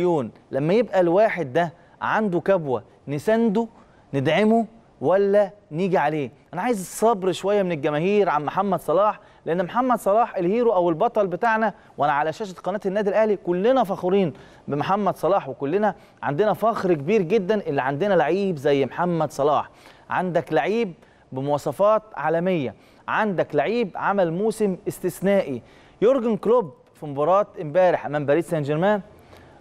مليون لما يبقى الواحد ده عنده كبوه نسنده ندعمه ولا نيجي عليه انا عايز صبر شويه من الجماهير عن محمد صلاح لان محمد صلاح الهيرو او البطل بتاعنا وانا على شاشه قناه النادي الاهلي كلنا فخورين بمحمد صلاح وكلنا عندنا فخر كبير جدا اللي عندنا لعيب زي محمد صلاح عندك لعيب بمواصفات عالميه عندك لعيب عمل موسم استثنائي يورجن كلوب في مباراه امبارح امام باريس سان جيرمان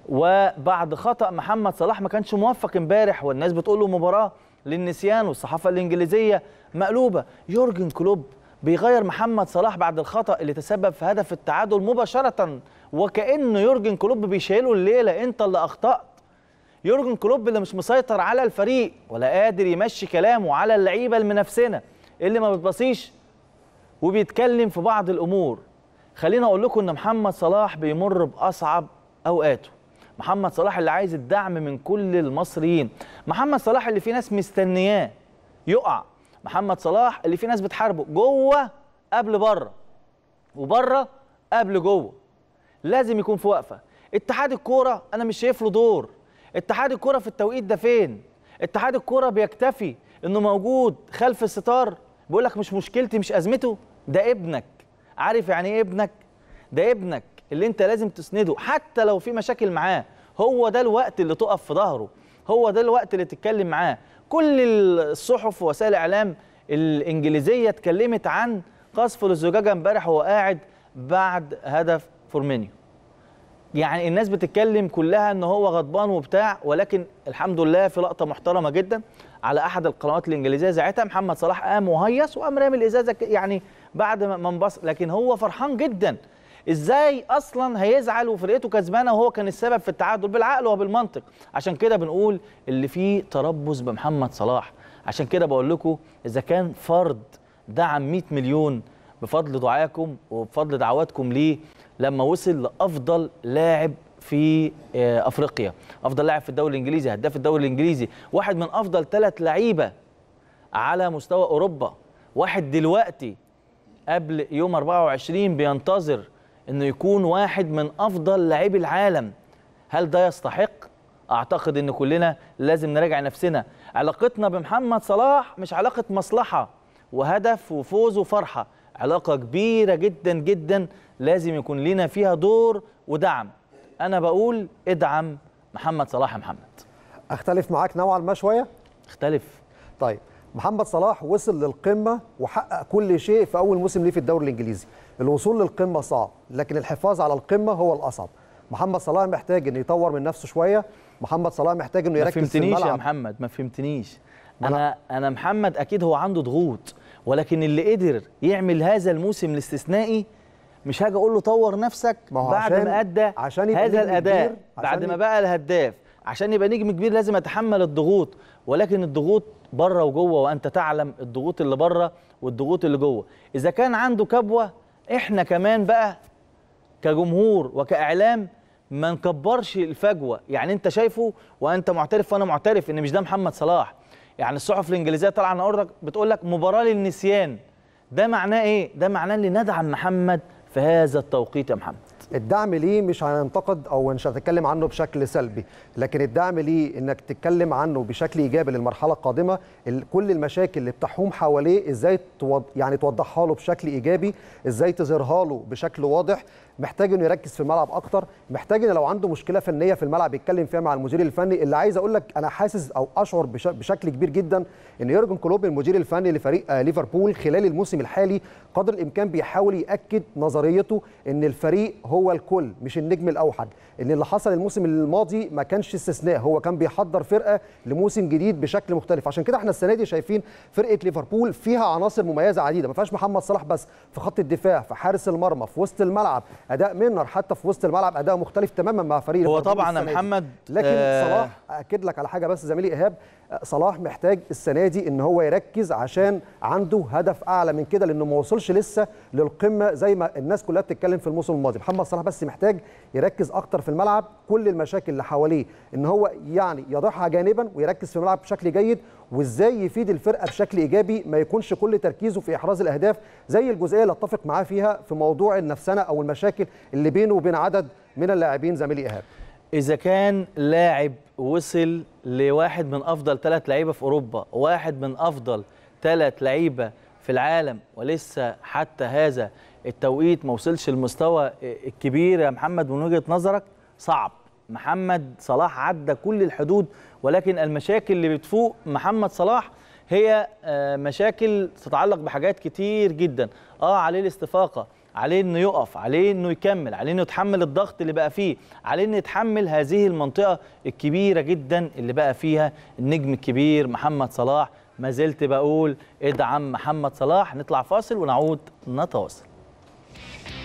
وبعد خطا محمد صلاح ما كانش موفق امبارح والناس بتقول له مباراه للنسيان والصحافه الانجليزيه مقلوبه يورجن كلوب بيغير محمد صلاح بعد الخطا اللي تسبب في هدف التعادل مباشره وكانه يورجن كلوب بيشيله الليله انت اللي اخطات يورجن كلوب اللي مش مسيطر على الفريق ولا قادر يمشي كلامه على اللعيبه المنافسينه اللي ما بتبصيش وبيتكلم في بعض الامور خلينا اقول لكم ان محمد صلاح بيمر باصعب اوقاته محمد صلاح اللي عايز الدعم من كل المصريين محمد صلاح اللي في ناس مستنياه يقع محمد صلاح اللي في ناس بتحاربه جوه قبل بره وبره قبل جوه لازم يكون في وقفه اتحاد الكوره انا مش شايف له دور اتحاد الكوره في التوقيت ده فين اتحاد الكوره بيكتفي انه موجود خلف الستار بيقول لك مش مشكلتي مش ازمته ده ابنك عارف يعني ايه ابنك ده ابنك اللي انت لازم تسنده حتى لو في مشاكل معاه هو ده الوقت اللي تقف في ظهره هو ده الوقت اللي تتكلم معاه كل الصحف ووسائل الاعلام الانجليزيه اتكلمت عن قصف للزجاجه امبارح وهو قاعد بعد هدف فورمينيو يعني الناس بتتكلم كلها ان هو غضبان وبتاع ولكن الحمد لله في لقطه محترمه جدا على احد القنوات الانجليزيه ساعتها محمد صلاح قام وهيص وقام رامي الازازه يعني بعد ما انبسط لكن هو فرحان جدا ازاي اصلا هيزعل وفرقته كسبانه وهو كان السبب في التعادل بالعقل وبالمنطق عشان كده بنقول اللي فيه تربص بمحمد صلاح عشان كده بقول لكم اذا كان فرد دعم 100 مليون بفضل دعاكم وبفضل دعواتكم ليه لما وصل لافضل لاعب في آه، افريقيا افضل لاعب في الدوري الانجليزي هداف الدوري الانجليزي واحد من افضل ثلاث لعيبه على مستوى اوروبا واحد دلوقتي قبل يوم 24 بينتظر انه يكون واحد من افضل لاعبي العالم هل ده يستحق اعتقد ان كلنا لازم نراجع نفسنا علاقتنا بمحمد صلاح مش علاقه مصلحه وهدف وفوز وفرحه علاقه كبيره جدا جدا لازم يكون لنا فيها دور ودعم انا بقول ادعم محمد صلاح محمد اختلف معاك نوعا ما شويه اختلف طيب محمد صلاح وصل للقمه وحقق كل شيء في اول موسم ليه في الدوري الانجليزي الوصول للقمه صعب لكن الحفاظ على القمه هو الاصعب محمد صلاح محتاج انه يطور من نفسه شويه محمد صلاح محتاج انه يركز في الملعب ما فهمتنيش يا محمد ما فهمتنيش انا انا محمد اكيد هو عنده ضغوط ولكن اللي قدر يعمل هذا الموسم الاستثنائي مش هاجي اقول له طور نفسك ما بعد عشان ما ادى عشان هذا الاداء بعد ما بقى الهداف عشان يبقى نجم كبير لازم اتحمل الضغوط ولكن الضغوط بره وجوه وانت تعلم الضغوط اللي بره والضغوط اللي جوه اذا كان عنده كبوه احنا كمان بقى كجمهور وكاعلام ما نكبرش الفجوه يعني انت شايفه وانت معترف وانا معترف ان مش ده محمد صلاح يعني الصحف الانجليزيه طالعه النهارده بتقول لك مباراه للنسيان ده معناه ايه ده معناه ان ندعم محمد في هذا التوقيت يا محمد الدعم ليه مش هننتقد او مش هتتكلم عنه بشكل سلبي لكن الدعم ليه انك تتكلم عنه بشكل ايجابي للمرحله القادمه كل المشاكل اللي بتحوم حواليه ازاي توض... يعني توضحها له بشكل ايجابي ازاي تظهرها له بشكل واضح محتاج انه يركز في الملعب اكتر محتاج انه لو عنده مشكله فنيه في الملعب يتكلم فيها مع المدير الفني اللي عايز اقول لك انا حاسس او اشعر بش... بشكل كبير جدا ان يورجن كلوب المدير الفني لفريق آه، ليفربول خلال الموسم الحالي قدر الامكان بيحاول ياكد نظريته ان الفريق هو هو الكل مش النجم الاوحد ان اللي حصل الموسم الماضي ما كانش استثناء هو كان بيحضر فرقه لموسم جديد بشكل مختلف عشان كده احنا السنه دي شايفين فرقه ليفربول فيها عناصر مميزه عديده ما فيهاش محمد صلاح بس في خط الدفاع في حارس المرمى في وسط الملعب اداء منر حتى في وسط الملعب اداء مختلف تماما مع فريق هو طبعا يا محمد لكن آه صلاح اكد لك على حاجه بس زميلي ايهاب صلاح محتاج السنه دي ان هو يركز عشان عنده هدف اعلى من كده لانه ما وصلش لسه للقمه زي ما الناس كلها بتتكلم في الموسم الماضي محمد محمد صلاح بس محتاج يركز اكتر في الملعب كل المشاكل اللي حواليه ان هو يعني يضعها جانبا ويركز في الملعب بشكل جيد وازاي يفيد الفرقه بشكل ايجابي ما يكونش كل تركيزه في احراز الاهداف زي الجزئيه اللي اتفق معاه فيها في موضوع النفسنه او المشاكل اللي بينه وبين عدد من اللاعبين زميلي ايهاب اذا كان لاعب وصل لواحد من افضل ثلاث لعيبه في اوروبا واحد من افضل ثلاث لعيبه في العالم ولسه حتى هذا التوقيت ما وصلش المستوى الكبير يا محمد من وجهه نظرك صعب محمد صلاح عدى كل الحدود ولكن المشاكل اللي بتفوق محمد صلاح هي آه، مشاكل تتعلق بحاجات كتير جدا اه عليه الاستفاقه عليه انه يقف عليه انه يكمل عليه انه يتحمل الضغط اللي بقى فيه عليه انه يتحمل هذه المنطقه الكبيره جدا اللي بقى فيها النجم الكبير محمد صلاح ما زلت بقول ادعم محمد صلاح نطلع فاصل ونعود نتواصل Thank you.